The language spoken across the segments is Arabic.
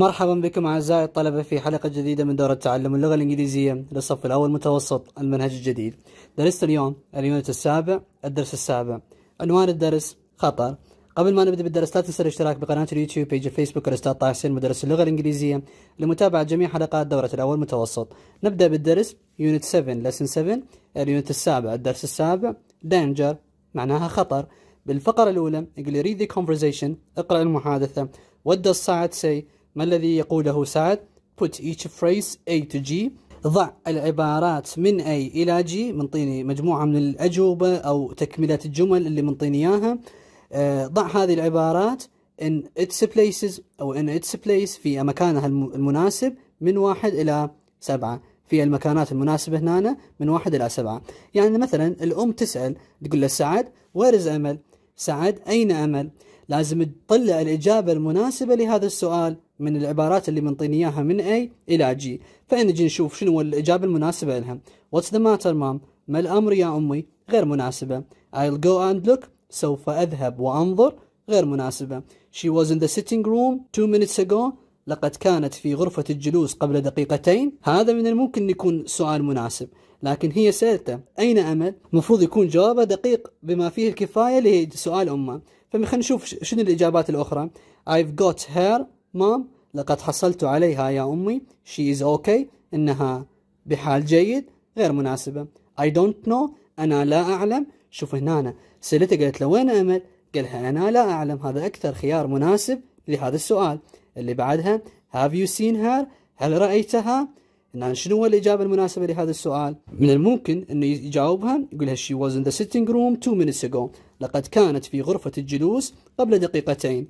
مرحبا بكم أعزائي الطلبة في حلقة جديدة من دورة تعلم اللغة الإنجليزية للصف الأول متوسط المنهج الجديد درست اليوم اليونت السابع الدرس السابع عنوان الدرس خطر قبل ما نبدأ بالدرس لا تنسى الاشتراك بقناة اليوتيوب بيج الفيسبوك الأستاذ طه حسين مدرس اللغة الإنجليزية لمتابعة جميع حلقات دورة الأول متوسط نبدأ بالدرس يونت 7 لسن 7 اليونت السابع الدرس السابع دانجر معناها خطر بالفقرة الأولى يقول ريد ذا كونفرزيشن اقرأ المحادثة What does Saad say ما الذي يقوله سعد put each phrase A to G ضع العبارات من A إلى G منطيني مجموعة من الأجوبة أو تكملات الجمل اللي منطيني إياها آه، ضع هذه العبارات in its places أو in its place في مكانها المناسب من واحد إلى سبعة في المكانات المناسبة هنا من واحد إلى سبعة يعني مثلا الأم تسأل تقول له سعد where is أمل سعد أين أمل لازم تطلع الإجابة المناسبة لهذا السؤال من العبارات اللي منطيني اياها من A إلى G فنجي نشوف شنو الإجابة المناسبة لها واتس ذا ماتر مام ما الأمر يا أمي؟ غير مناسبة I'll go and look سوف أذهب وأنظر غير مناسبة She was in the sitting room two minutes ago لقد كانت في غرفة الجلوس قبل دقيقتين هذا من الممكن يكون سؤال مناسب لكن هي سألته أين أمل؟ المفروض يكون جوابه دقيق بما فيه الكفاية لسؤال أمه فمخلنا نشوف شنو الإجابات الأخرى I've got her mom لقد حصلت عليها يا أمي she is okay إنها بحال جيد غير مناسبة I don't know أنا لا أعلم شوف هنا أنا سألته قالت له وين أمل قال لها أنا لا أعلم هذا أكثر خيار مناسب لهذا السؤال اللي بعدها have you seen her هل رأيتها إن شنو هو الإجابة المناسبة لهذا السؤال من الممكن أنه يجاوبها يقول لها she was in the sitting room two minutes ago لقد كانت في غرفة الجلوس قبل دقيقتين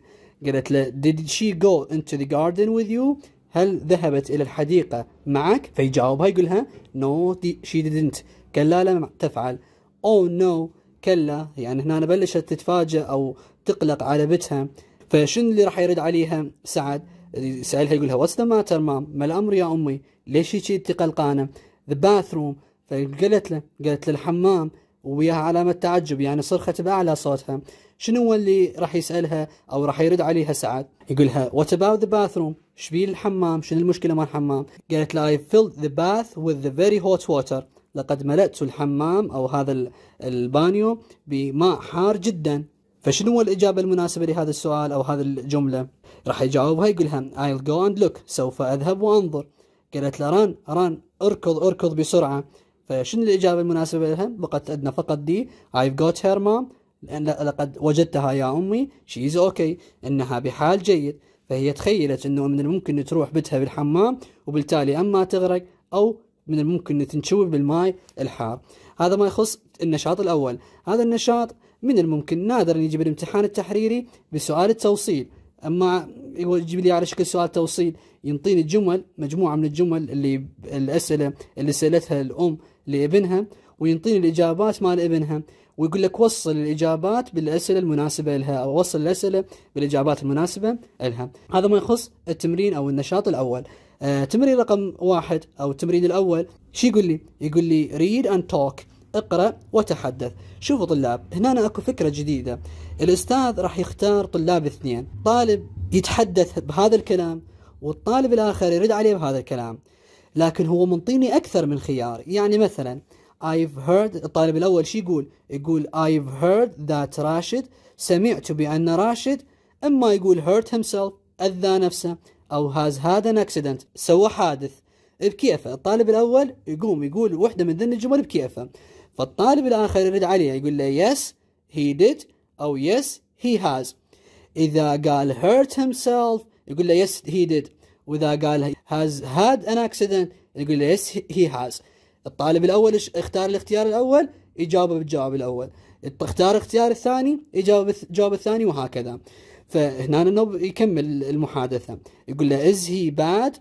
قالت له did she go into the garden with you هل ذهبت إلى الحديقة معك فيجاوبها يقولها no she didn't قال لا لم تفعل oh no كلا يعني هنا بلشت تتفاجأ أو تقلق على بيتها فشن اللي راح يرد عليها سعد يسألها يقولها what's the matter mom ما الأمر يا أمي ليش هيك تقلقانة قلقانة the bathroom فقالت له قالت له الحمام وياها علامة تعجب يعني صرخت بأعلى صوتها شنو اللي راح يسألها أو راح يرد عليها سعد يقولها what about the bathroom شبيه الحمام شنو المشكلة مع الحمام قالت له I filled the bath with the very hot water لقد ملأت الحمام أو هذا البانيو بماء حار جدا فشنو هو الإجابة المناسبة لهذا السؤال أو هذه الجملة راح يجاوبها يقولها I'll go and look سوف أذهب وأنظر قالت له ران ران اركض اركض بسرعة فشنو الإجابة المناسبة لها؟ بقت أدنى فقط دي I've got her mom لأن لقد وجدتها يا أمي she is okay إنها بحال جيد فهي تخيلت أنه من الممكن تروح بتها بالحمام وبالتالي أما تغرق أو من الممكن تنشوي بالماء الحار هذا ما يخص النشاط الأول هذا النشاط من الممكن نادرا يجي بالامتحان التحريري بسؤال التوصيل أما يجيب لي على شكل سؤال توصيل ينطيني جمل مجموعة من الجمل اللي الأسئلة اللي سألتها الأم لابنها وينطيني الإجابات مال ابنها ويقول لك وصل الإجابات بالأسئلة المناسبة لها أو وصل الأسئلة بالإجابات المناسبة لها هذا ما يخص التمرين أو النشاط الأول آه، تمرين رقم واحد أو التمرين الأول شو يقول لي؟ يقول لي read and talk اقرأ وتحدث شوفوا طلاب هنا أنا أكو فكرة جديدة الأستاذ راح يختار طلاب اثنين طالب يتحدث بهذا الكلام والطالب الآخر يرد عليه بهذا الكلام لكن هو منطيني أكثر من خيار يعني مثلا I've heard الطالب الأول شي يقول يقول I've heard that راشد سمعت بأن راشد إما يقول hurt himself أذى نفسه أو has had an accident سوى حادث بكيفه الطالب الأول يقوم يقول وحدة من ذن الجمل بكيفه فالطالب الآخر يرد عليه يقول له yes he did أو yes he has إذا قال hurt himself يقول له يس هي ديد واذا قال هاز هاد ان اكسيدنت يقول له يس هي هاز الطالب الاول اختار الاختيار الاول يجاوبه بالجواب الاول اختار الاختيار الثاني يجاوب الجواب الثاني وهكذا فهنا النوب يكمل المحادثه يقول له از هي باد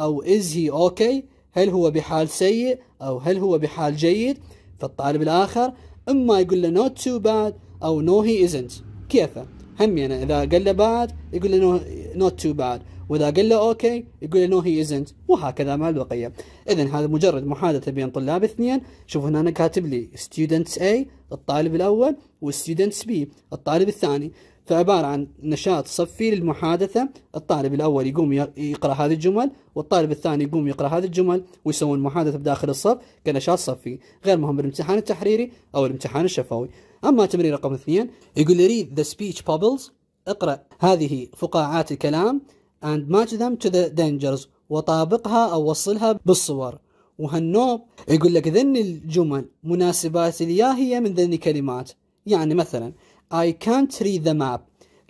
او از هي اوكي هل هو بحال سيء او هل هو بحال جيد فالطالب الاخر اما يقول له نوت تو باد او نو هي ازنت كيفه همينه اذا قال له باد يقول له not too bad واذا قال له اوكي يقول له نو هي ازنت وهكذا مع البقيه اذا هذا مجرد محادثه بين طلاب اثنين شوف هنا انا كاتب لي ستودنتس A الطالب الاول وستودنتس B الطالب الثاني فعبارة عن نشاط صفي للمحادثة الطالب الأول يقوم يقرأ هذه الجمل والطالب الثاني يقوم يقرأ هذه الجمل ويسوون محادثة بداخل الصف كنشاط صفي غير مهم بالامتحان التحريري أو الامتحان الشفوي أما تمرين رقم اثنين يقول لي read the speech bubbles اقرأ هذه فقاعات الكلام and match them to the dangers وطابقها أو وصلها بالصور وهالنوب يقول لك ذن الجمل مناسبات الياهية من ذن الكلمات يعني مثلا I can't read the map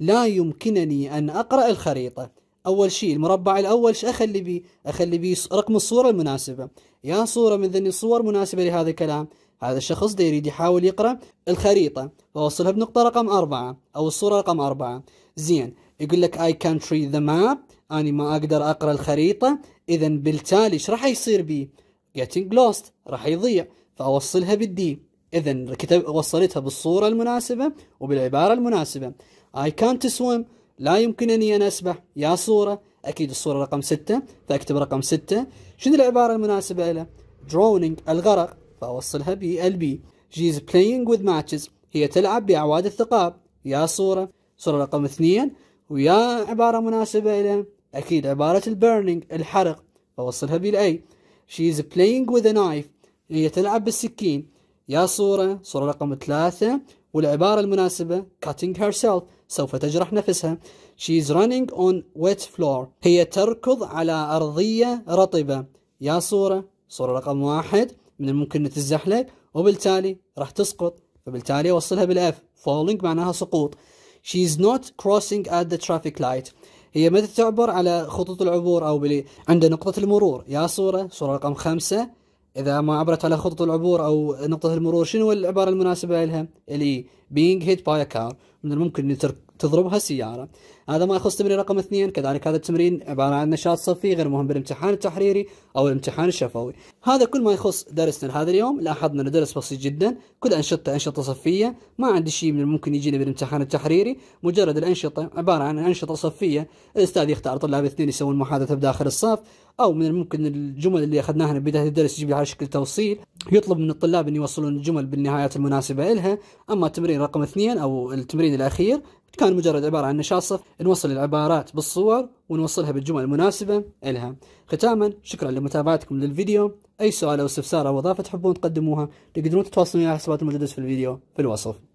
لا يمكنني أن أقرأ الخريطة أول شيء المربع الأول شو أخلي بيه أخلي بيه رقم الصورة المناسبة يا صورة من ذني الصور مناسبة لهذا الكلام هذا الشخص ده يريد يحاول يقرأ الخريطة فوصلها بنقطة رقم أربعة أو الصورة رقم أربعة زين يقول لك اي كانت ري ذا ماب اني ما أقدر أقرأ الخريطة إذا بالتالي إيش راح يصير بي getting lost راح يضيع فأوصلها بالدي إذا كتب وصلتها بالصورة المناسبة وبالعبارة المناسبة اي كانت سويم لا يمكنني أن أسبح يا صورة أكيد الصورة رقم ستة فأكتب رقم ستة شنو العبارة المناسبة له drowning الغرق فأوصلها بي She's playing with matches هي تلعب بأعواد الثقاب يا صورة صورة رقم اثنين ويا عبارة مناسبة إلى أكيد عبارة البرنينج الحرق فأوصلها بالأي She's playing with a knife هي تلعب بالسكين يا صورة صورة رقم ثلاثة والعبارة المناسبة cutting herself سوف تجرح نفسها She's running on wet floor هي تركض على أرضية رطبة يا صورة صورة رقم واحد من الممكن تتزحلق وبالتالي راح تسقط فبالتالي اوصلها بالاف falling معناها سقوط she is not crossing at the traffic light هي متى تعبر على خطوط العبور او عند نقطة المرور يا صورة صورة رقم خمسة اذا ما عبرت على خطوط العبور او نقطه المرور شنو العباره المناسبه لها اللي being hit by a car من الممكن ان تضربها السياره هذا ما يخص تمرين رقم اثنين كذلك هذا التمرين عباره عن نشاط صفي غير مهم بالامتحان التحريري او الامتحان الشفوي هذا كل ما يخص درسنا لهذا اليوم لاحظنا انه درس بسيط جدا كل انشطه انشطه صفيه ما عندي شيء من الممكن يجينا بالامتحان التحريري مجرد الانشطه عباره عن انشطه صفيه الاستاذ يختار طلاب اثنين يسوون محادثه بداخل الصف او من الممكن الجمل اللي اخذناها من بدايه الدرس يجيب على شكل توصيل يطلب من الطلاب ان يوصلون الجمل بالنهايات المناسبه لها اما التمرين رقم اثنين او التمرين الاخير كان مجرد عباره عن نشاصه نوصل العبارات بالصور ونوصلها بالجمل المناسبه لها ختاما شكرا لمتابعتكم للفيديو اي سؤال او استفسار او اضافه تحبون تقدموها تقدرون تتواصلون على حسابات الموجوده في الفيديو في الوصف